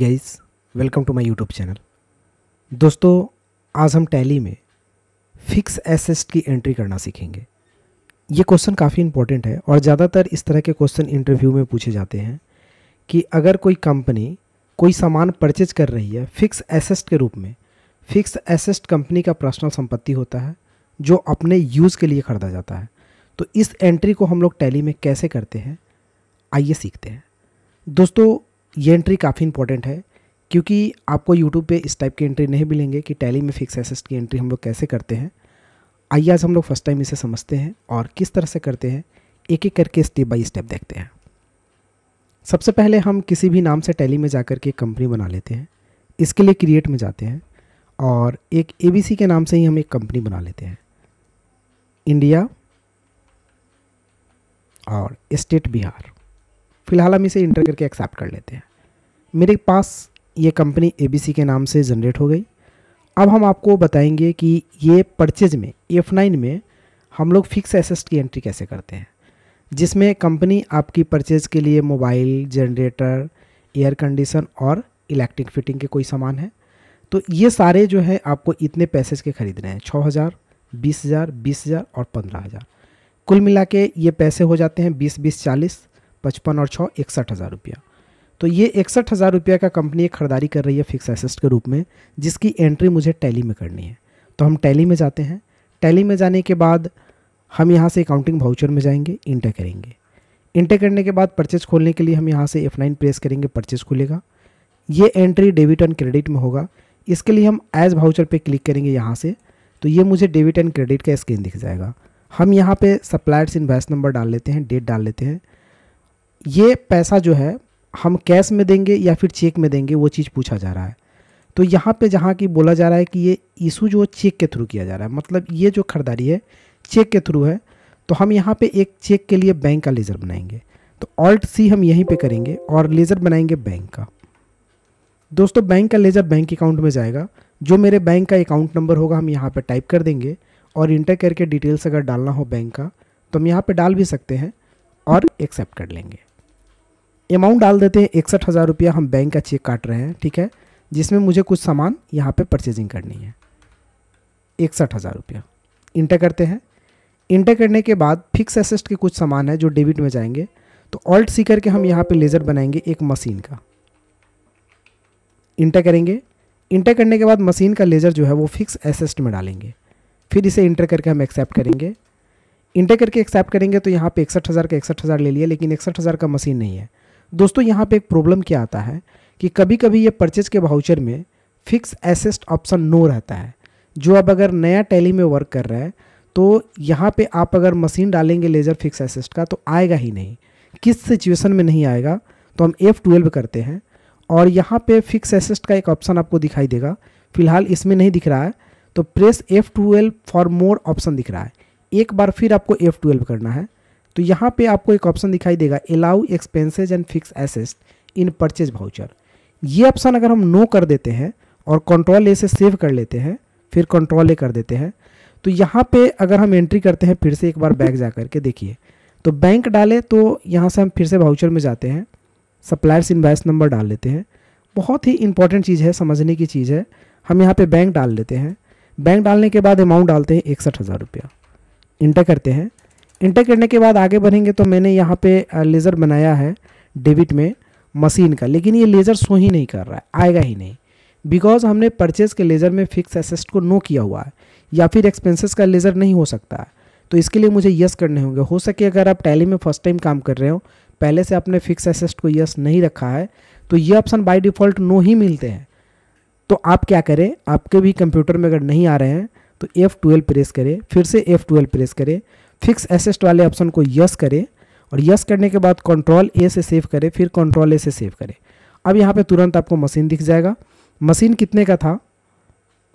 guys welcome to my YouTube channel दोस्तों आज हम टैली में फिक्स एसेस्ट की एंट्री करना सीखेंगे ये क्वेश्चन काफ़ी इंपॉर्टेंट है और ज़्यादातर इस तरह के क्वेश्चन इंटरव्यू में पूछे जाते हैं कि अगर कोई कंपनी कोई सामान परचेज कर रही है फिक्स एसेस्ट के रूप में फिक्स एसेस्ट कंपनी का पर्सनल संपत्ति होता है जो अपने यूज़ के लिए खरीदा जाता है तो इस एंट्री को हम लोग टैली में कैसे करते हैं आइए सीखते हैं दोस्तों ये एंट्री काफ़ी इंपॉर्टेंट है क्योंकि आपको यूट्यूब पे इस टाइप की एंट्री नहीं मिलेंगे कि टैली में फिक्स एसेस्ट की एंट्री हम लोग कैसे करते हैं आइए आज हम लोग फर्स्ट टाइम इसे समझते हैं और किस तरह से करते हैं एक एक करके स्टेप बाय स्टेप देखते हैं सबसे पहले हम किसी भी नाम से टैली में जा कर के कंपनी बना लेते हैं इसके लिए क्रिएट में जाते हैं और एक ए के नाम से ही हम एक कंपनी बना लेते हैं इंडिया और स्टेट बिहार फिलहाल हम इसे इंटर करके एक्सेप्ट कर लेते हैं मेरे पास ये कंपनी ए के नाम से जनरेट हो गई अब हम आपको बताएंगे कि ये परचेज में एफ नाइन में हम लोग फिक्स एसेस्ट की एंट्री कैसे करते हैं जिसमें कंपनी आपकी परचेज के लिए मोबाइल जनरेटर एयर कंडीशन और इलेक्ट्रिक फिटिंग के कोई सामान है तो ये सारे जो है आपको इतने पैसेज के ख़रीदने हैं छः हज़ार बीस हज़ार बीस हज़ार और पंद्रह हज़ार कुल मिला के ये पैसे हो जाते हैं बीस बीस चालीस पचपन और छः इकसठ हज़ार रुपया तो ये इकसठ हज़ार रुपये का कंपनी एक खरीदारी कर रही है फिक्स एसेस्ट के रूप में जिसकी एंट्री मुझे टैली में करनी है तो हम टैली में जाते हैं टैली में जाने के बाद हम यहाँ से अकाउंटिंग भाउचर में जाएंगे इंटर करेंगे इंटर करने के बाद परचेज खोलने के लिए हम यहाँ से एफ़ नाइन प्रेस करेंगे परचेज खुलेगा ये एंट्री डेबिट एंड क्रेडिट में होगा इसके लिए हम एज भाउचर पर क्लिक करेंगे यहाँ से तो ये मुझे डेबिट एंड क्रेडिट का स्क्रीन दिख जाएगा हम यहाँ पे सप्लायर्स इन्वेस्ट नंबर डाल लेते हैं डेट डाल लेते हैं ये पैसा जो है हम कैश में देंगे या फिर चेक में देंगे वो चीज़ पूछा जा रहा है तो यहाँ पे जहाँ की बोला जा रहा है कि ये इशू जो चेक के थ्रू किया जा रहा है मतलब ये जो खरीदारी है चेक के थ्रू है तो हम यहाँ पे एक चेक के लिए बैंक का लेज़र बनाएंगे तो ऑल्ट सी हम यहीं पे करेंगे और लेज़र बनाएंगे बैंक का दोस्तों बैंक का लेज़र बैंक अकाउंट में जाएगा जो मेरे बैंक का अकाउंट नंबर होगा हम यहाँ पर टाइप कर देंगे और इंटर करके डिटेल्स अगर डालना हो बैंक का तो हम यहाँ पर डाल भी सकते हैं और एक्सेप्ट कर लेंगे अमाउंट डाल देते हैं इकसठ हज़ार रुपया हम बैंक का चेक काट रहे हैं ठीक है जिसमें मुझे कुछ सामान यहाँ पे परचेजिंग करनी है इकसठ हज़ार रुपया इंटर करते हैं इंटर करने के बाद फिक्स एसेस्ट के कुछ सामान है जो डेबिट में जाएंगे तो ऑल्ट सी करके हम यहाँ पे लेज़र बनाएंगे एक मशीन का इंटर करेंगे इंटर करने के बाद मशीन का लेज़र जो है वो फिक्स एसेस्ट में डालेंगे फिर इसे इंटर करके हम एक्सेप्ट करेंगे इंटर करके एक्सेप्ट करेंगे तो यहाँ पे इकसठ हज़ार का इकसठ हज़ार ले लिया लेकिन इकसठ हज़ार का मशीन नहीं है दोस्तों यहाँ पे एक प्रॉब्लम क्या आता है कि कभी कभी ये परचेज के भाउचर में फिक्स एसेस्ट ऑप्शन नो रहता है जो अब अगर नया टैली में वर्क कर रहा है तो यहाँ पे आप अगर मशीन डालेंगे लेज़र फिक्स एसेस्ट का तो आएगा ही नहीं किस सिचुएशन में नहीं आएगा तो हम एफ़ ट्वेल्व करते हैं और यहाँ पे फिक्स एसेस्ट का एक ऑप्शन आपको दिखाई देगा फिलहाल इसमें नहीं दिख रहा है तो press F twelve for more option दिख रहा है एक बार फिर आपको एफ़ ट्वेल्व करना है तो यहाँ पे आपको एक ऑप्शन दिखाई देगा allow expenses and fix asset in purchase voucher ये ऑप्शन अगर हम नो कर देते हैं और कंट्रोल ए से सेव कर लेते हैं फिर कंट्रोल ए कर देते हैं तो यहाँ पे अगर हम एंट्री करते हैं फिर से एक बार बैग जा करके देखिए तो बैंक डाले तो यहाँ से हम फिर से भाउचर में जाते हैं सप्लायर्स इन्वाइस नंबर डाल लेते हैं बहुत ही इंपॉर्टेंट चीज़ है समझने की चीज़ है हम यहाँ पे बैंक डाल लेते हैं बैंक डालने के बाद अमाउंट डालते हैं इकसठ हज़ार रुपया इंटर करते हैं इंटर करने के बाद आगे बढ़ेंगे तो मैंने यहाँ पे लेज़र बनाया है डेबिट में मशीन का लेकिन ये लेज़र सो ही नहीं कर रहा है आएगा ही नहीं बिकॉज हमने परचेज के लेज़र में फिक्स एसेस्ट को नो किया हुआ है या फिर एक्सपेंसेस का लेज़र नहीं हो सकता है तो इसके लिए मुझे यस करने होंगे हो सके अगर आप टैली में फर्स्ट टाइम काम कर रहे हो पहले से आपने फिक्स एसेस्ट को यस नहीं रखा है तो ये ऑप्शन बाई डिफ़ॉल्ट नो ही मिलते हैं तो आप क्या करें आपके भी कंप्यूटर में अगर नहीं आ रहे हैं तो एफ़ प्रेस करें फिर से एफ़ प्रेस करें फिक्स एसेस्ट वाले ऑप्शन को यस करें और यस करने के बाद कंट्रोल ए से सेव करें फिर कंट्रोल ए से सेव करें अब यहाँ पे तुरंत आपको मशीन दिख जाएगा मशीन कितने का था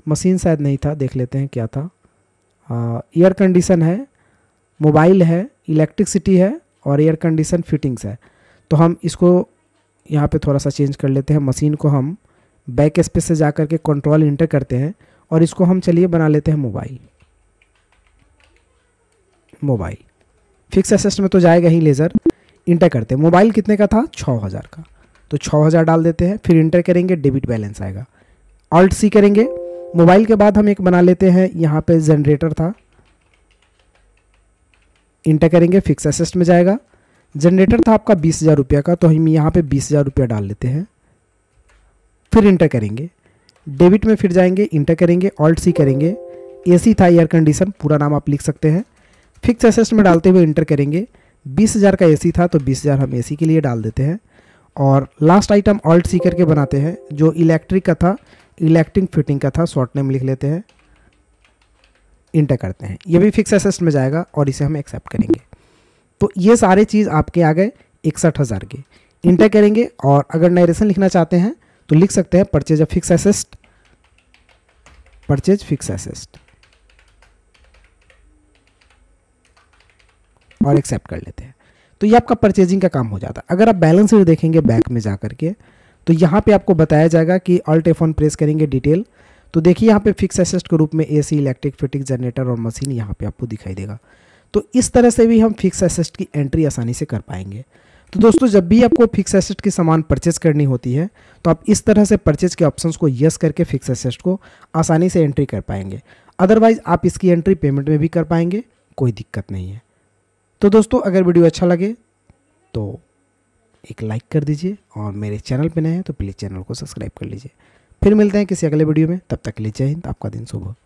मशीन शायद नहीं था देख लेते हैं क्या था एयर कंडीशन है मोबाइल है इलेक्ट्रिसिटी है और एयर कंडीशन फिटिंग्स है तो हम इसको यहाँ पे थोड़ा सा चेंज कर लेते हैं मशीन को हम बैक स्पेस से जा कर के कंट्रोल इंटर करते हैं और इसको हम चलिए बना लेते हैं मोबाइल मोबाइल फिक्स असेस्ट में तो जाएगा ही लेज़र इंटर करते हैं मोबाइल कितने का था छः हज़ार का तो छः हज़ार डाल देते हैं फिर इंटर करेंगे डेबिट बैलेंस आएगा ऑल्ट सी करेंगे मोबाइल के बाद हम एक बना लेते हैं यहाँ पे जनरेटर था इंटर करेंगे फिक्स असेस्ट में जाएगा जनरेटर था आपका बीस हज़ार रुपया का तो हम यहाँ पे बीस हज़ार रुपया डाल लेते हैं फिर इंटर करेंगे डेबिट में फिर जाएंगे इंटर करेंगे ऑल्ट सी करेंगे सी था एयर कंडीशन पूरा नाम आप लिख सकते हैं फिक्स एसेट्स में डालते हुए इंटर करेंगे बीस हज़ार का एसी था तो बीस हज़ार हम एसी के लिए डाल देते हैं और लास्ट आइटम ऑल्ट सी करके बनाते हैं जो इलेक्ट्रिक का था इलेक्ट्रिक फिटिंग का था शॉर्ट नेम लिख लेते हैं इंटर करते हैं ये भी फिक्स एसेस्ट में जाएगा और इसे हम एक्सेप्ट करेंगे तो ये सारे चीज़ आपके आ गए इकसठ हज़ार के इंटर करेंगे और अगर नरेशन लिखना चाहते हैं तो लिख सकते हैं purchase of fix asset purchase fix asset और एक्सेप्ट कर लेते हैं तो ये आपका परचेजिंग का काम हो जाता है अगर आप बैलेंस देखेंगे बैक में जा करके तो यहाँ पे आपको बताया जाएगा कि ऑल्ट एफ प्रेस करेंगे डिटेल तो देखिए यहाँ पे फिक्स एसेस्ट के रूप में एसी इलेक्ट्रिक फिटिंग जनरेटर और मशीन यहाँ पे आपको दिखाई देगा तो इस तरह से भी हम फिक्स एसेस्ट की एंट्री आसानी से कर पाएंगे तो दोस्तों जब भी आपको फिक्स एसेट की सामान परचेज करनी होती है तो आप इस तरह से परचेज के ऑप्शंस को यस करके फिक्स एसेट को आसानी से एंट्री कर पाएंगे अदरवाइज आप इसकी एंट्री पेमेंट में भी कर पाएंगे कोई दिक्कत नहीं है तो दोस्तों अगर वीडियो अच्छा लगे तो एक लाइक कर दीजिए और मेरे चैनल पर नए हैं तो प्लीज़ चैनल को सब्सक्राइब कर लीजिए फिर मिलते हैं किसी अगले वीडियो में तब तक के लिए जय हिंद आपका दिन शुभ